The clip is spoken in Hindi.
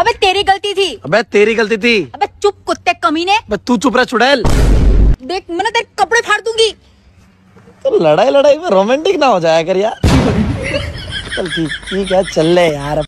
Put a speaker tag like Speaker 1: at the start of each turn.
Speaker 1: अबे तेरी गलती थी
Speaker 2: अबे तेरी गलती थी अबे चुप कुत्ते कमीने अबे तू चुप रहा चुड़ैल
Speaker 1: देख मैं तेरे कपड़े फाड़ दूंगी तो लड़ाई लड़ाई में
Speaker 3: रोमांटिक ना हो जाया कर यार चल ठीक है चल ले यार